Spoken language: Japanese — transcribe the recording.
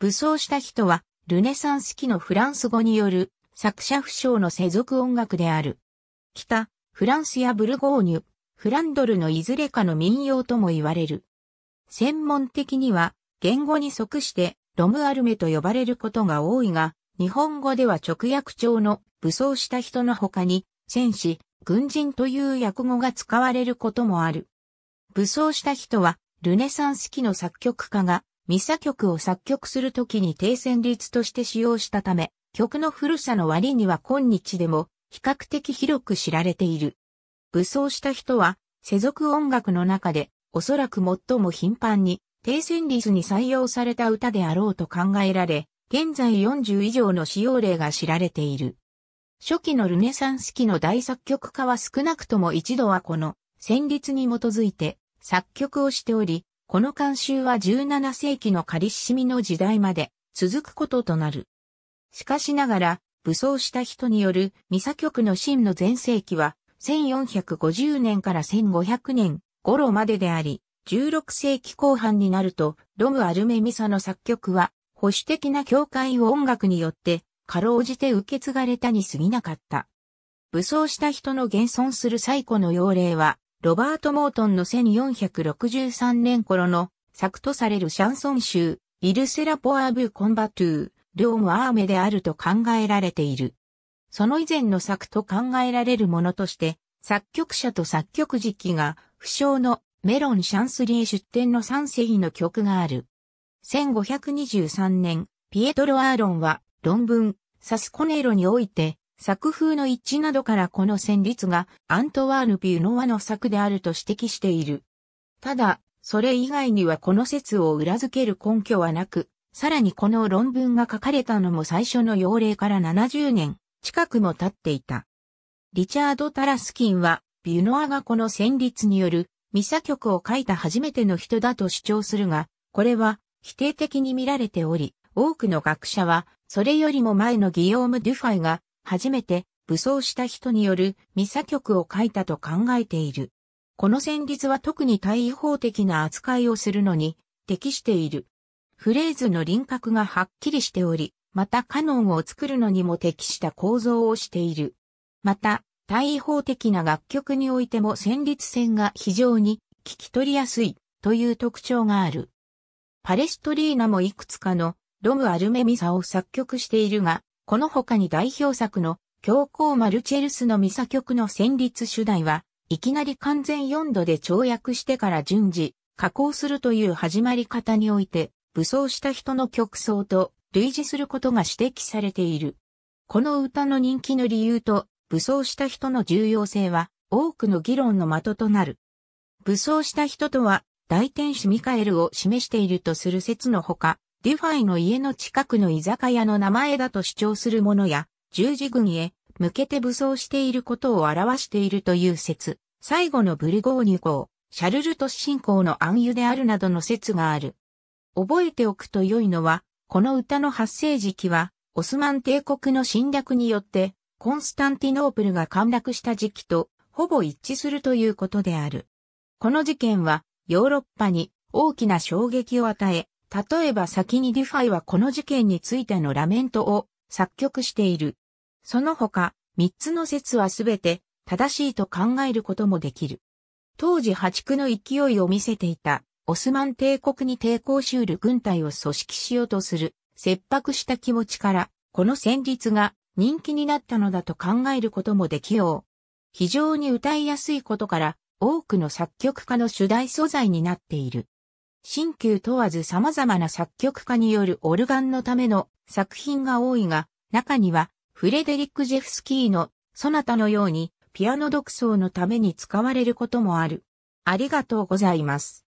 武装した人は、ルネサンス期のフランス語による作者不詳の世俗音楽である。北、フランスやブルゴーニュ、フランドルのいずれかの民謡とも言われる。専門的には、言語に即して、ロムアルメと呼ばれることが多いが、日本語では直訳調の武装した人の他に、戦士、軍人という訳語が使われることもある。武装した人は、ルネサンス期の作曲家がミサ曲を作曲するときに低旋律として使用したため、曲の古さの割には今日でも比較的広く知られている。武装した人は、世俗音楽の中で、おそらく最も頻繁に、低旋律に採用された歌であろうと考えられ、現在40以上の使用例が知られている。初期のルネサンス期の大作曲家は少なくとも一度はこの旋律に基づいて作曲をしており、この慣習は17世紀の仮しみの時代まで続くこととなる。しかしながら、武装した人によるミサ局の真の前世紀は、1450年から1500年頃までであり、16世紀後半になると、ロム・アルメミサの作曲は、保守的な教会を音楽によって、かろうじて受け継がれたに過ぎなかった。武装した人の現存する最古の要例は、ロバート・モートンの1463年頃の作とされるシャンソン集、イルセラ・ポア・ブ・コンバトゥー、両ムアーメであると考えられている。その以前の作と考えられるものとして、作曲者と作曲時期が、不詳のメロン・シャンスリー出展の三世紀の曲がある。1523年、ピエトロ・アーロンは、論文、サスコネロにおいて、作風の一致などからこの旋律がアントワーヌ・ピューノワの作であると指摘している。ただ、それ以外にはこの説を裏付ける根拠はなく、さらにこの論文が書かれたのも最初の要例から70年近くも経っていた。リチャード・タラスキンは、ビュノアがこの旋律によるミサ曲を書いた初めての人だと主張するが、これは否定的に見られており、多くの学者は、それよりも前のギヨーム・デュファイが初めて武装した人によるミサ曲を書いたと考えている。この旋律は特に対位法的な扱いをするのに適している。フレーズの輪郭がはっきりしており、またカノンを作るのにも適した構造をしている。また、対位法的な楽曲においても旋律線が非常に聞き取りやすいという特徴がある。パレストリーナもいくつかのロム・アルメミサを作曲しているが、この他に代表作の教皇マルチェルスのミサ曲の旋律主題は、いきなり完全4度で跳躍してから順次、加工するという始まり方において、武装した人の曲奏と類似することが指摘されている。この歌の人気の理由と、武装した人の重要性は、多くの議論の的となる。武装した人とは、大天使ミカエルを示しているとする説のほか、デファイの家の近くの居酒屋の名前だと主張する者や、十字軍へ向けて武装していることを表しているという説、最後のブルゴーニュ号、シャルルト信仰の暗湯であるなどの説がある。覚えておくと良いのは、この歌の発生時期は、オスマン帝国の侵略によって、コンスタンティノープルが陥落した時期と、ほぼ一致するということである。この事件は、ヨーロッパに大きな衝撃を与え、例えば先にディファイはこの事件についてのラメントを作曲している。その他、三つの説はすべて正しいと考えることもできる。当時破竹の勢いを見せていたオスマン帝国に抵抗しうる軍隊を組織しようとする切迫した気持ちから、この戦術が人気になったのだと考えることもできよう。非常に歌いやすいことから、多くの作曲家の主題素材になっている。新旧問わず様々な作曲家によるオルガンのための作品が多いが、中にはフレデリック・ジェフスキーのソナタのようにピアノ独奏のために使われることもある。ありがとうございます。